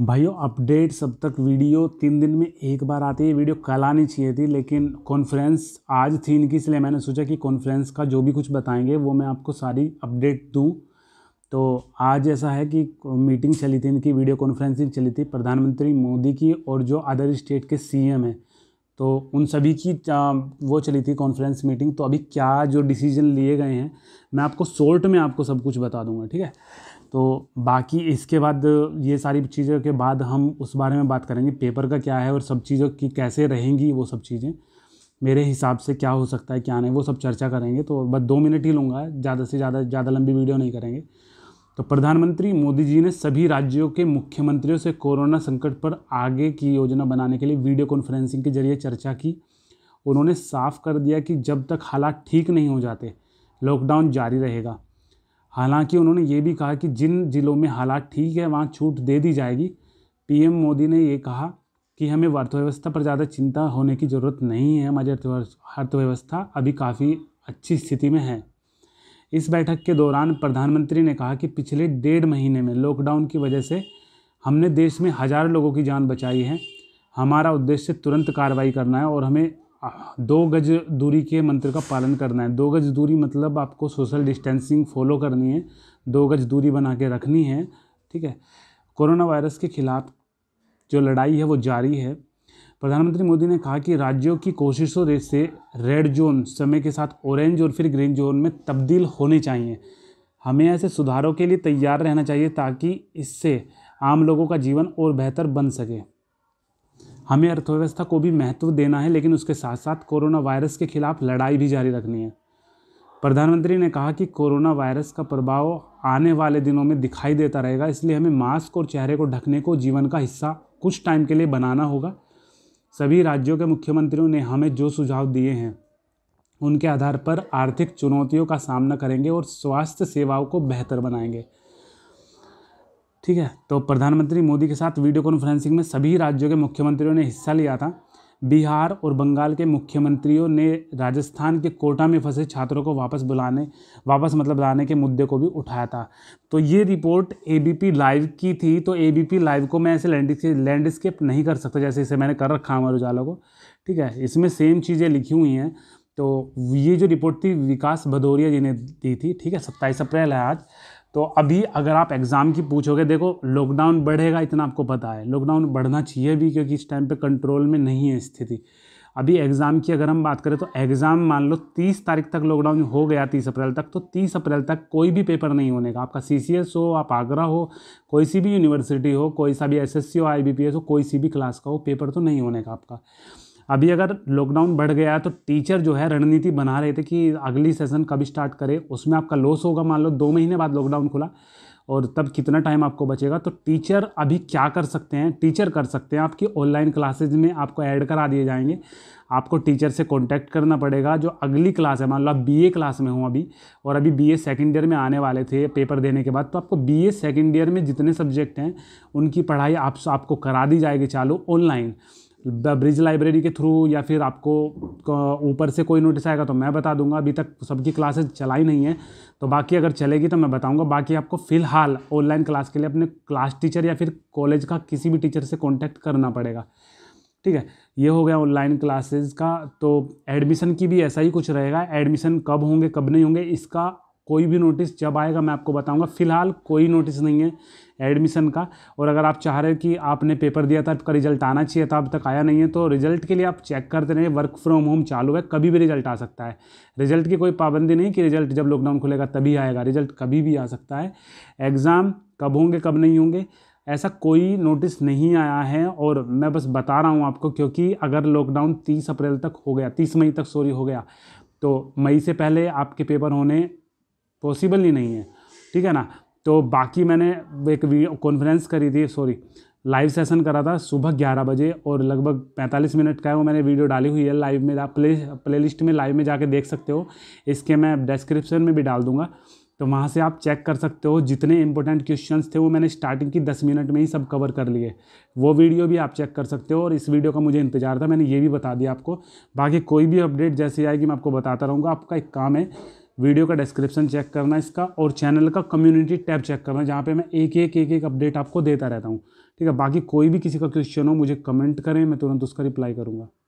भाइयों अपडेट्स अब तक वीडियो तीन दिन में एक बार आती है वीडियो कल आनी चाहिए थी लेकिन कॉन्फ्रेंस आज थी इनकी इसलिए मैंने सोचा कि कॉन्फ्रेंस का जो भी कुछ बताएंगे वो मैं आपको सारी अपडेट दूँ तो आज ऐसा है कि मीटिंग चली थी इनकी वीडियो कॉन्फ्रेंसिंग चली थी प्रधानमंत्री मोदी की और जो अदर स्टेट के एम हैं तो उन सभी की वो चली थी कॉन्फ्रेंस मीटिंग तो अभी क्या जो डिसीजन लिए गए हैं मैं आपको शॉर्ट में आपको सब कुछ बता दूंगा ठीक है तो बाकी इसके बाद ये सारी चीज़ों के बाद हम उस बारे में बात करेंगे पेपर का क्या है और सब चीज़ों की कैसे रहेंगी वो सब चीज़ें मेरे हिसाब से क्या हो सकता है क्या नहीं वो सब चर्चा करेंगे तो बस दो मिनट ही लूँगा ज़्यादा से ज़्यादा ज़्यादा लंबी वीडियो नहीं करेंगे तो प्रधानमंत्री मोदी जी ने सभी राज्यों के मुख्यमंत्रियों से कोरोना संकट पर आगे की योजना बनाने के लिए वीडियो कॉन्फ्रेंसिंग के जरिए चर्चा की उन्होंने साफ कर दिया कि जब तक हालात ठीक नहीं हो जाते लॉकडाउन जारी रहेगा हालांकि उन्होंने ये भी कहा कि जिन जिलों में हालात ठीक है वहाँ छूट दे दी जाएगी पीएम मोदी ने ये कहा कि हमें अर्थव्यवस्था पर ज़्यादा चिंता होने की ज़रूरत नहीं है हमारी अर्थव्यवस्था अभी काफ़ी अच्छी स्थिति में है इस बैठक के दौरान प्रधानमंत्री ने कहा कि पिछले डेढ़ महीने में लॉकडाउन की वजह से हमने देश में हज़ारों लोगों की जान बचाई है हमारा उद्देश्य तुरंत कार्रवाई करना है और हमें दो गज दूरी के मंत्र का पालन करना है दो गज दूरी मतलब आपको सोशल डिस्टेंसिंग फॉलो करनी है दो गज दूरी बना के रखनी है ठीक है कोरोना वायरस के खिलाफ जो लड़ाई है वो जारी है प्रधानमंत्री मोदी ने कहा कि राज्यों की कोशिशों से रेड जोन समय के साथ ऑरेंज और फिर ग्रीन जोन में तब्दील होने चाहिए हमें ऐसे सुधारों के लिए तैयार रहना चाहिए ताकि इससे आम लोगों का जीवन और बेहतर बन सके हमें अर्थव्यवस्था को भी महत्व देना है लेकिन उसके साथ साथ कोरोना वायरस के खिलाफ लड़ाई भी जारी रखनी है प्रधानमंत्री ने कहा कि कोरोना वायरस का प्रभाव आने वाले दिनों में दिखाई देता रहेगा इसलिए हमें मास्क और चेहरे को ढकने को जीवन का हिस्सा कुछ टाइम के लिए बनाना होगा सभी राज्यों के मुख्यमंत्रियों ने हमें जो सुझाव दिए हैं उनके आधार पर आर्थिक चुनौतियों का सामना करेंगे और स्वास्थ्य सेवाओं को बेहतर बनाएंगे ठीक है तो प्रधानमंत्री मोदी के साथ वीडियो कॉन्फ्रेंसिंग में सभी राज्यों के मुख्यमंत्रियों ने हिस्सा लिया था बिहार और बंगाल के मुख्यमंत्रियों ने राजस्थान के कोटा में फंसे छात्रों को वापस बुलाने वापस मतलब लाने के मुद्दे को भी उठाया था तो ये रिपोर्ट ए लाइव की थी तो ए लाइव को मैं ऐसे लैंडस्केप नहीं कर सकता जैसे इसे मैंने कर रखा अमर उजाला को ठीक है इसमें सेम चीज़ें लिखी हुई हैं तो ये जो रिपोर्ट थी विकास भदौरिया जी ने दी थी ठीक है सत्ताईस अप्रैल है आज तो अभी अगर आप एग्ज़ाम की पूछोगे देखो लॉकडाउन बढ़ेगा इतना आपको पता है लॉकडाउन बढ़ना चाहिए भी क्योंकि इस टाइम पे कंट्रोल में नहीं है स्थिति अभी एग्ज़ाम की अगर हम बात करें तो एग्ज़ाम मान लो 30 तारीख तक लॉकडाउन हो गया 30 अप्रैल तक तो 30 अप्रैल तक कोई भी पेपर नहीं होने का आपका सी हो आप आगरा हो कोई सी भी यूनिवर्सिटी हो कोई सा भी एस हो आई हो कोई सी भी क्लास का हो पेपर तो नहीं होने का आपका अभी अगर लॉकडाउन बढ़ गया तो टीचर जो है रणनीति बना रहे थे कि अगली सेशन कब स्टार्ट करें उसमें आपका लॉस होगा मान लो दो महीने बाद लॉकडाउन खुला और तब कितना टाइम आपको बचेगा तो टीचर अभी क्या कर सकते हैं टीचर कर सकते हैं आपकी ऑनलाइन क्लासेज में आपको ऐड करा दिए जाएंगे आपको टीचर से कांटेक्ट करना पड़ेगा जो अगली क्लास है मान लो आप बी क्लास में हूँ अभी और अभी बी ए सेकेंड ईयर में आने वाले थे पेपर देने के बाद तो आपको बी ए सेकेंड ईयर में जितने सब्जेक्ट हैं उनकी पढ़ाई आप आपको करा दी जाएगी चालू ऑनलाइन ब्रिज लाइब्रेरी के थ्रू या फिर आपको ऊपर से कोई नोटिस आएगा तो मैं बता दूंगा अभी तक सबकी क्लासेस चलाई नहीं है तो बाकी अगर चलेगी तो मैं बताऊंगा बाकी आपको फ़िलहाल ऑनलाइन क्लास के लिए अपने क्लास टीचर या फिर कॉलेज का किसी भी टीचर से कॉन्टैक्ट करना पड़ेगा ठीक है ये हो गया ऑनलाइन क्लासेज का तो एडमिशन की भी ऐसा ही कुछ रहेगा एडमिशन कब होंगे कब नहीं होंगे इसका कोई भी नोटिस जब आएगा मैं आपको बताऊंगा फिलहाल कोई नोटिस नहीं है एडमिशन का और अगर आप चाह रहे हो कि आपने पेपर दिया था आपका रिजल्ट आना चाहिए था अब तक आया नहीं है तो रिजल्ट के लिए आप चेक करते रहिए वर्क फ्रॉम होम चालू है कभी भी रिजल्ट आ सकता है रिजल्ट की कोई पाबंदी नहीं कि रिजल्ट जब लॉकडाउन खुलेगा तभी आएगा रिजल्ट कभी भी आ सकता है एग्ज़ाम कब होंगे कब नहीं होंगे ऐसा कोई नोटिस नहीं आया है और मैं बस बता रहा हूँ आपको क्योंकि अगर लॉकडाउन तीस अप्रैल तक हो गया तीस मई तक सॉरी हो गया तो मई से पहले आपके पेपर होने पॉसिबल ही नहीं है ठीक है ना तो बाकी मैंने एक वीडियो कॉन्फ्रेंस करी थी सॉरी लाइव सेशन करा था सुबह 11 बजे और लगभग 45 मिनट का है वो मैंने वीडियो डाली हुई है लाइव में आप प्ले प्लेलिस्ट में लाइव में जाके देख सकते हो इसके मैं डिस्क्रिप्शन में भी डाल दूंगा तो वहाँ से आप चेक कर सकते हो जितने इंपॉर्टेंट क्वेश्चन थे वो मैंने स्टार्टिंग की दस मिनट में ही सब कवर कर लिए वो वीडियो भी आप चेक कर सकते हो और इस वीडियो का मुझे इंतजार था मैंने ये भी बता दिया आपको बाकी कोई भी अपडेट जैसे आएगी मैं आपको बताता रहूँगा आपका एक काम है वीडियो का डिस्क्रिप्शन चेक करना इसका और चैनल का कम्युनिटी टैब चेक करना जहाँ पे मैं एक एक एक एक अपडेट आपको देता रहता हूँ ठीक है बाकी कोई भी किसी का क्वेश्चन हो मुझे कमेंट करें मैं तुरंत उसका रिप्लाई करूँगा